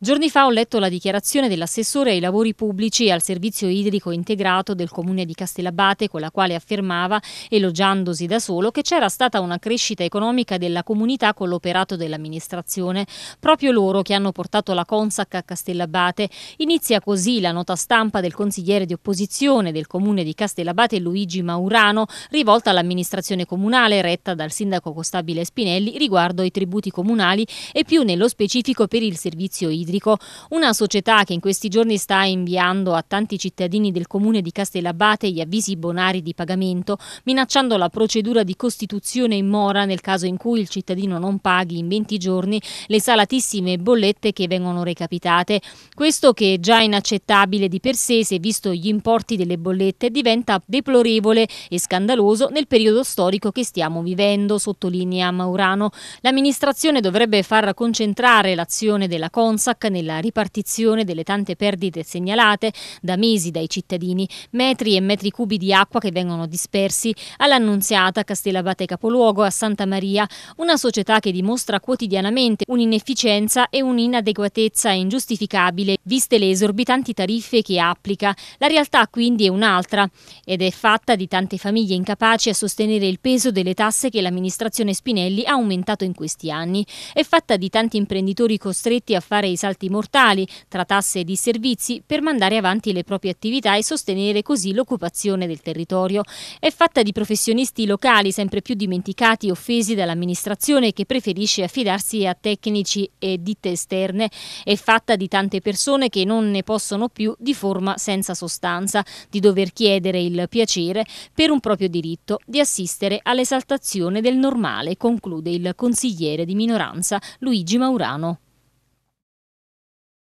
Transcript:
Giorni fa ho letto la dichiarazione dell'assessore ai lavori pubblici e al servizio idrico integrato del comune di Castellabate con la quale affermava, elogiandosi da solo, che c'era stata una crescita economica della comunità con l'operato dell'amministrazione. Proprio loro che hanno portato la Consac a Castellabate. Inizia così la nota stampa del consigliere di opposizione del comune di Castellabate Luigi Maurano, rivolta all'amministrazione comunale retta dal sindaco Costabile Spinelli riguardo ai tributi comunali e più nello specifico per il servizio idrico idrico, una società che in questi giorni sta inviando a tanti cittadini del comune di Castellabate gli avvisi bonari di pagamento, minacciando la procedura di costituzione in mora nel caso in cui il cittadino non paghi in 20 giorni le salatissime bollette che vengono recapitate. Questo che è già inaccettabile di per sé se visto gli importi delle bollette diventa deplorevole e scandaloso nel periodo storico che stiamo vivendo, sottolinea Maurano. L'amministrazione dovrebbe far concentrare l'azione della CONSAC Iraq nella ripartizione delle tante perdite segnalate da mesi dai cittadini, metri e metri cubi di acqua che vengono dispersi all'Annunziata, Castellabate Capoluogo, a Santa Maria, una società che dimostra quotidianamente un'inefficienza e un'inadeguatezza ingiustificabile, viste le esorbitanti tariffe che applica. La realtà quindi è un'altra ed è fatta di tante famiglie incapaci a sostenere il peso delle tasse che l'amministrazione Spinelli ha aumentato in questi anni. È fatta di tanti imprenditori costretti a fare i salari salti mortali tra tasse e di servizi per mandare avanti le proprie attività e sostenere così l'occupazione del territorio. È fatta di professionisti locali sempre più dimenticati e offesi dall'amministrazione che preferisce affidarsi a tecnici e ditte esterne. È fatta di tante persone che non ne possono più di forma senza sostanza, di dover chiedere il piacere per un proprio diritto di assistere all'esaltazione del normale, conclude il consigliere di minoranza Luigi Maurano.